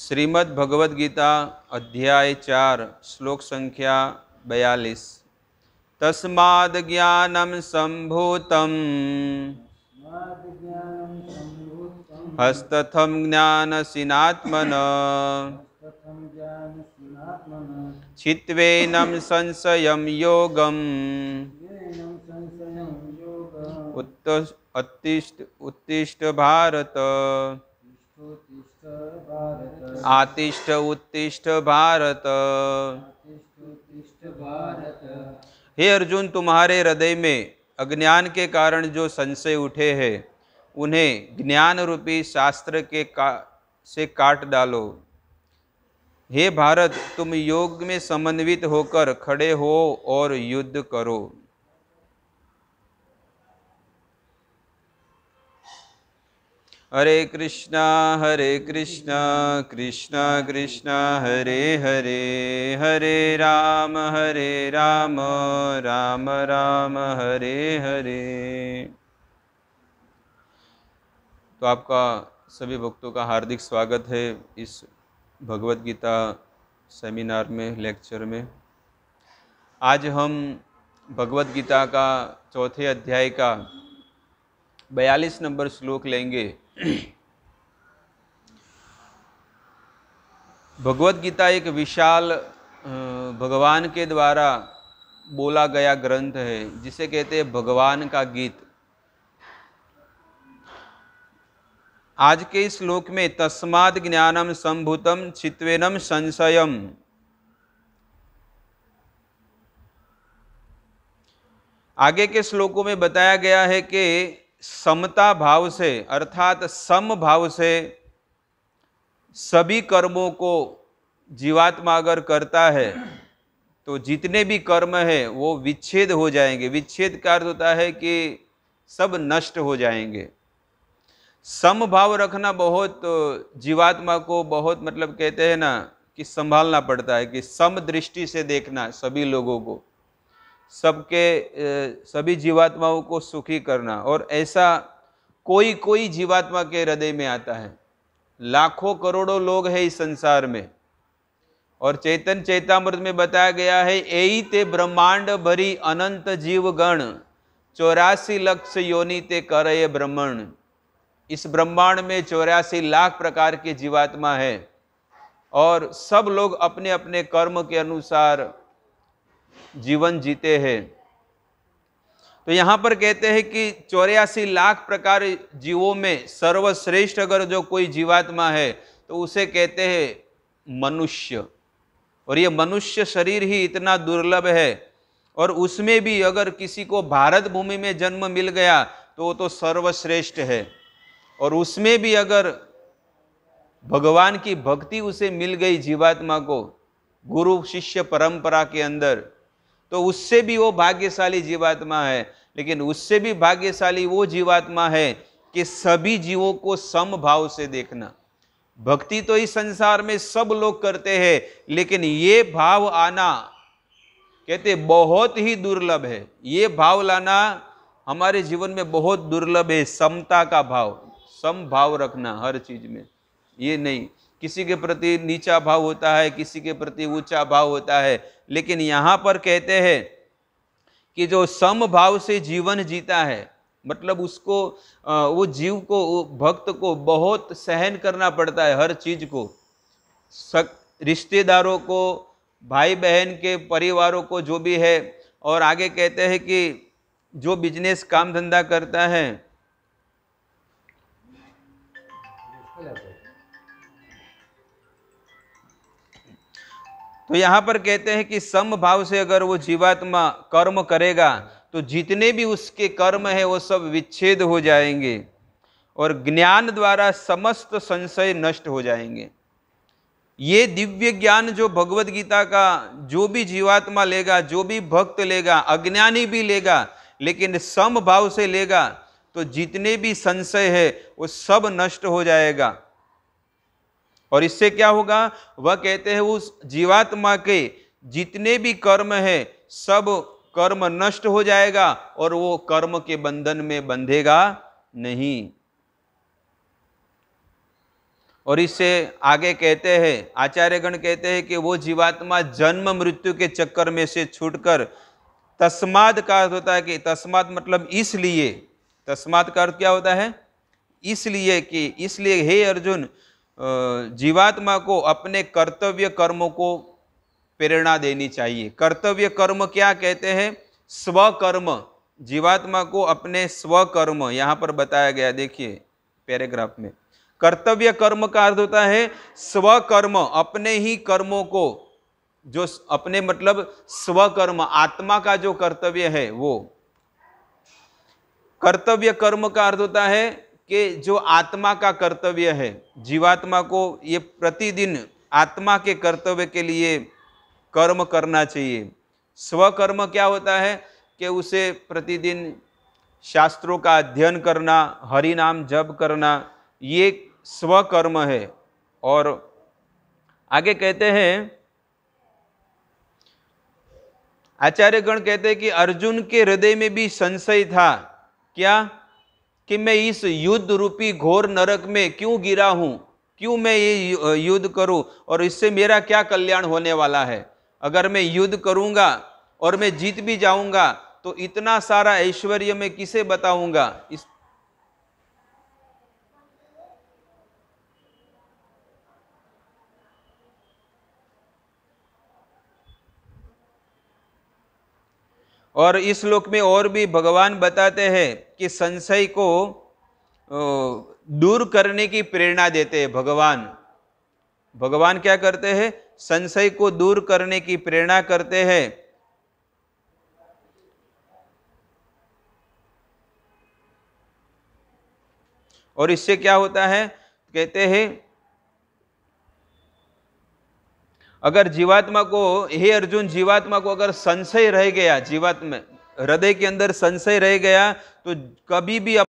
श्रीमद् भगवद गीता अध्याय चार श्लोक संख्या बयालीस तस्माद् ज्ञानं सम्भूतम् ज्ञान सिनात्मन चित्वेनं संशयं योगम् उत्तिष्ठ उत्तिष्ठ भारत आतिष्ठ उत्तिष्ठ भारत हे अर्जुन तुम्हारे हृदय में अज्ञान के कारण जो संशय उठे हैं उन्हें ज्ञान रूपी शास्त्र के का से काट डालो हे भारत तुम योग में समन्वित होकर खड़े हो और युद्ध करो हरे कृष्णा हरे कृष्णा कृष्णा कृष्णा हरे हरे हरे राम हरे राम राम राम हरे हरे तो आपका सभी भक्तों का हार्दिक स्वागत है इस भगवत गीता सेमिनार में लेक्चर में आज हम भगवत गीता का चौथे अध्याय का बयालीस नंबर श्लोक लेंगे भगवत गीता एक विशाल भगवान के द्वारा बोला गया ग्रंथ है जिसे कहते हैं भगवान का गीत आज के इस श्लोक में तस्माद ज्ञानम संभूतम चित्वेनम संशयम आगे के श्लोकों में बताया गया है कि समता भाव से अर्थात सम भाव से सभी कर्मों को जीवात्मा अगर करता है तो जितने भी कर्म है वो विच्छेद हो जाएंगे विच्छेद का अर्थ होता है कि सब नष्ट हो जाएंगे समभाव रखना बहुत जीवात्मा को बहुत मतलब कहते हैं ना कि संभालना पड़ता है कि सम दृष्टि से देखना सभी लोगों को सबके सभी जीवात्माओं को सुखी करना और ऐसा कोई कोई जीवात्मा के हृदय में आता है लाखों करोड़ों लोग हैं इस संसार में और चेतन चेतामृत में बताया गया है यही ते ब्रह्मांड भरी अनंत जीव गण चौरासी लक्ष योनि ते कर ब्रह्मण इस ब्रह्मांड में चौरासी लाख प्रकार के जीवात्मा है और सब लोग अपने अपने कर्म के अनुसार जीवन जीते हैं तो यहाँ पर कहते हैं कि चौरासी लाख प्रकार जीवों में सर्वश्रेष्ठ अगर जो कोई जीवात्मा है तो उसे कहते हैं मनुष्य और ये मनुष्य शरीर ही इतना दुर्लभ है और उसमें भी अगर किसी को भारत भूमि में जन्म मिल गया तो वो तो सर्वश्रेष्ठ है और उसमें भी अगर भगवान की भक्ति उसे मिल गई जीवात्मा को गुरु शिष्य परंपरा के अंदर तो उससे भी वो भाग्यशाली जीवात्मा है लेकिन उससे भी भाग्यशाली वो जीवात्मा है कि सभी जीवों को समभाव से देखना भक्ति तो इस संसार में सब लोग करते हैं लेकिन ये भाव आना कहते बहुत ही दुर्लभ है ये भाव लाना हमारे जीवन में बहुत दुर्लभ है समता का भाव सम भाव रखना हर चीज में ये नहीं किसी के प्रति नीचा भाव होता है किसी के प्रति ऊंचा भाव होता है लेकिन यहाँ पर कहते हैं कि जो सम भाव से जीवन जीता है मतलब उसको वो जीव को वो भक्त को बहुत सहन करना पड़ता है हर चीज़ को सक रिश्तेदारों को भाई बहन के परिवारों को जो भी है और आगे कहते हैं कि जो बिजनेस काम धंधा करता है तो यहाँ पर कहते हैं कि सम भाव से अगर वो जीवात्मा कर्म करेगा तो जितने भी उसके कर्म है वो सब विच्छेद हो जाएंगे और ज्ञान द्वारा समस्त संशय नष्ट हो जाएंगे ये दिव्य ज्ञान जो भगवत गीता का जो भी जीवात्मा लेगा जो भी भक्त लेगा अज्ञानी भी लेगा लेकिन सम भाव से लेगा तो जितने भी संशय है वो सब नष्ट हो जाएगा और इससे क्या होगा वह कहते हैं उस जीवात्मा के जितने भी कर्म है सब कर्म नष्ट हो जाएगा और वो कर्म के बंधन में बंधेगा नहीं और इससे आगे कहते हैं आचार्यगण कहते हैं कि वो जीवात्मा जन्म मृत्यु के चक्कर में से छूटकर तस्माद का अर्थ होता है कि तस्माद मतलब इसलिए तस्माद का अर्थ क्या होता है इसलिए कि इसलिए हे अर्जुन जीवात्मा को अपने कर्तव्य कर्म को प्रेरणा देनी चाहिए कर्तव्य कर्म क्या कहते हैं स्वकर्म जीवात्मा को अपने स्वकर्म यहाँ पर बताया गया देखिए पैराग्राफ में कर्तव्य कर्म का अर्थ होता है स्वकर्म अपने ही कर्मों को जो अपने मतलब स्वकर्म आत्मा का जो कर्तव्य है वो कर्तव्य कर्म का अर्थ होता है कि जो आत्मा का कर्तव्य है जीवात्मा को ये प्रतिदिन आत्मा के कर्तव्य के लिए कर्म करना चाहिए स्वकर्म क्या होता है कि उसे प्रतिदिन शास्त्रों का अध्ययन करना हरि नाम जप करना ये स्वकर्म है और आगे कहते हैं आचार्यगण कहते हैं कि अर्जुन के हृदय में भी संशय था क्या कि मैं इस युद्ध रूपी घोर नरक में क्यों गिरा हूं क्यों मैं ये युद्ध करूं और इससे मेरा क्या कल्याण होने वाला है अगर मैं युद्ध करूंगा और मैं जीत भी जाऊंगा तो इतना सारा ऐश्वर्य मैं किसे बताऊंगा इस और इस श्लोक में और भी भगवान बताते हैं कि संशय को दूर करने की प्रेरणा देते हैं भगवान भगवान क्या करते हैं संशय को दूर करने की प्रेरणा करते हैं और इससे क्या होता है कहते हैं अगर जीवात्मा को हे अर्जुन जीवात्मा को अगर संशय रह गया जीवात्मा हृदय के अंदर संशय रह गया तो कभी भी